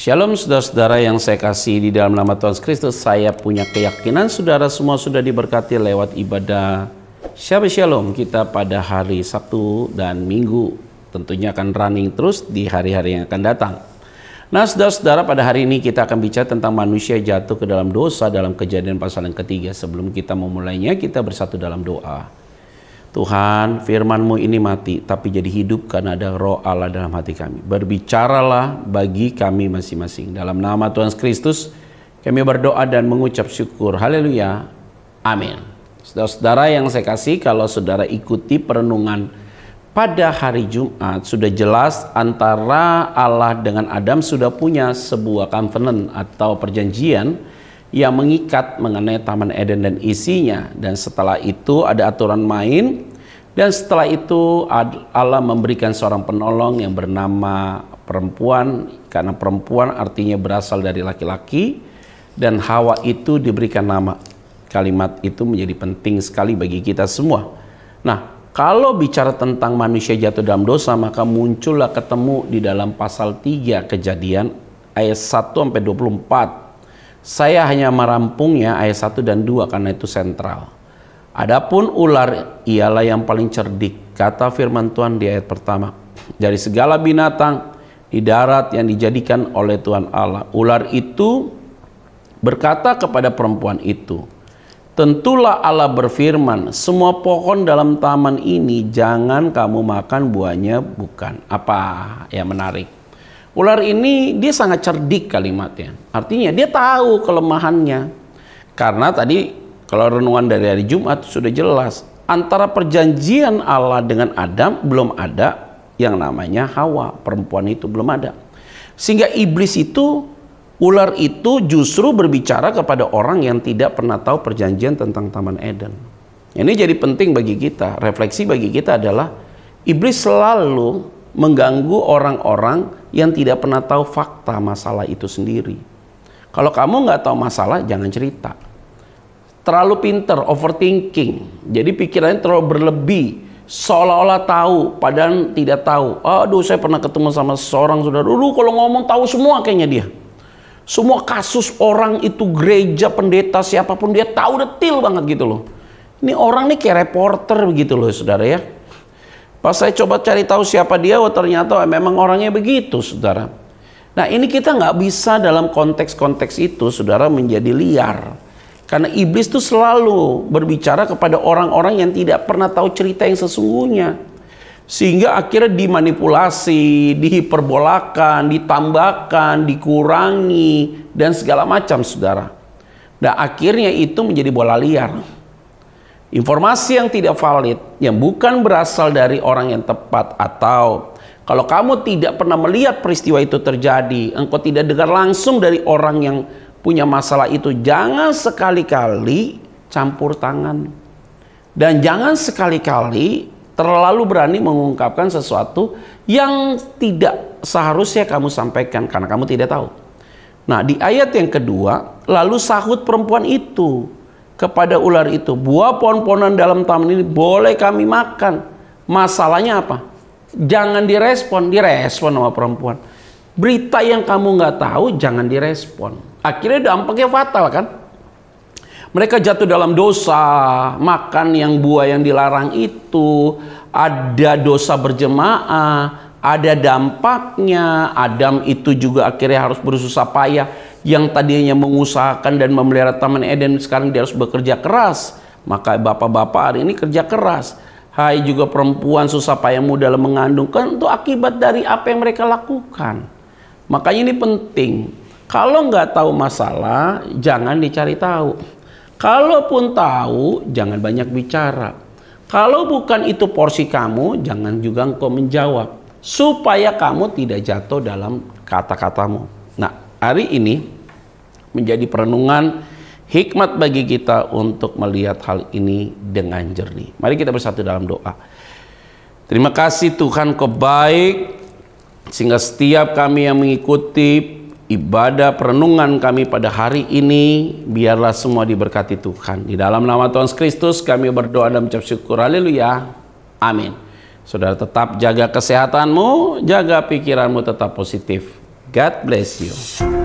Shalom saudara-saudara yang saya kasih di dalam nama Tuhan Kristus. Saya punya keyakinan saudara semua sudah diberkati lewat ibadah Shabbat Shalom kita pada hari Sabtu dan Minggu. Tentunya akan running terus di hari-hari yang akan datang. Nah saudara-saudara pada hari ini kita akan bicara tentang manusia jatuh ke dalam dosa dalam kejadian pasal yang ketiga. Sebelum kita memulainya kita bersatu dalam doa. Tuhan firmanmu ini mati tapi jadi hidup karena ada roh Allah dalam hati kami. Berbicaralah bagi kami masing-masing. Dalam nama Tuhan Kristus kami berdoa dan mengucap syukur. Haleluya. Amin. Saudara-saudara yang saya kasih kalau saudara ikuti perenungan pada hari Jumat sudah jelas antara Allah dengan Adam sudah punya sebuah covenant atau perjanjian yang mengikat mengenai Taman Eden dan isinya dan setelah itu ada aturan main dan setelah itu Allah memberikan seorang penolong yang bernama perempuan karena perempuan artinya berasal dari laki-laki dan Hawa itu diberikan nama. Kalimat itu menjadi penting sekali bagi kita semua. Nah, kalau bicara tentang manusia jatuh dalam dosa maka muncullah ketemu di dalam pasal 3 kejadian ayat 1 sampai 24 saya hanya merampungnya ayat 1 dan 2 karena itu sentral. Adapun ular ialah yang paling cerdik, kata firman Tuhan di ayat pertama. Dari segala binatang di darat yang dijadikan oleh Tuhan Allah, ular itu berkata kepada perempuan itu, Tentulah Allah berfirman, semua pohon dalam taman ini jangan kamu makan buahnya bukan apa yang menarik. Ular ini dia sangat cerdik kalimatnya. Artinya dia tahu kelemahannya. Karena tadi kalau renungan dari hari Jumat sudah jelas antara perjanjian Allah dengan Adam belum ada yang namanya Hawa, perempuan itu belum ada. Sehingga iblis itu ular itu justru berbicara kepada orang yang tidak pernah tahu perjanjian tentang Taman Eden. Ini jadi penting bagi kita. Refleksi bagi kita adalah iblis selalu mengganggu orang-orang yang tidak pernah tahu fakta masalah itu sendiri. Kalau kamu nggak tahu masalah, jangan cerita. Terlalu pinter, overthinking. Jadi pikirannya terlalu berlebih. Seolah-olah tahu, padahal tidak tahu. Aduh, saya pernah ketemu sama seorang saudara. Dulu kalau ngomong tahu semua kayaknya dia. Semua kasus orang itu gereja, pendeta, siapapun dia tahu detil banget gitu loh. Ini orang nih kayak reporter begitu loh saudara ya Pas saya coba cari tahu siapa dia, oh ternyata memang orangnya begitu, saudara. Nah ini kita nggak bisa dalam konteks-konteks itu, saudara, menjadi liar. Karena iblis itu selalu berbicara kepada orang-orang yang tidak pernah tahu cerita yang sesungguhnya. Sehingga akhirnya dimanipulasi, dihiperbolakan, ditambahkan, dikurangi, dan segala macam, saudara. Nah akhirnya itu menjadi bola liar. Informasi yang tidak valid, yang bukan berasal dari orang yang tepat atau kalau kamu tidak pernah melihat peristiwa itu terjadi, engkau tidak dengar langsung dari orang yang punya masalah itu, jangan sekali-kali campur tangan. Dan jangan sekali-kali terlalu berani mengungkapkan sesuatu yang tidak seharusnya kamu sampaikan karena kamu tidak tahu. Nah, di ayat yang kedua, lalu sahut perempuan itu kepada ular itu, buah pohon-pohonan dalam taman ini boleh kami makan. Masalahnya apa? Jangan direspon, direspon sama perempuan. Berita yang kamu nggak tahu jangan direspon. Akhirnya dampaknya fatal kan? Mereka jatuh dalam dosa, makan yang buah yang dilarang itu, ada dosa berjemaah, ada dampaknya. Adam itu juga akhirnya harus berusaha payah yang tadinya mengusahakan dan memelihara Taman Eden sekarang dia harus bekerja keras. Maka bapak-bapak hari ini kerja keras. Hai juga perempuan susah payahmu dalam mengandung kan itu akibat dari apa yang mereka lakukan. Makanya ini penting. Kalau nggak tahu masalah, jangan dicari tahu. Kalaupun tahu, jangan banyak bicara. Kalau bukan itu porsi kamu, jangan juga engkau menjawab. Supaya kamu tidak jatuh dalam kata-katamu. Nah, hari ini menjadi perenungan hikmat bagi kita untuk melihat hal ini dengan jernih. Mari kita bersatu dalam doa. Terima kasih Tuhan kau baik sehingga setiap kami yang mengikuti ibadah perenungan kami pada hari ini biarlah semua diberkati Tuhan. Di dalam nama Tuhan Kristus kami berdoa dan mengucap syukur. Haleluya. Amin. Saudara tetap jaga kesehatanmu, jaga pikiranmu tetap positif. God bless you.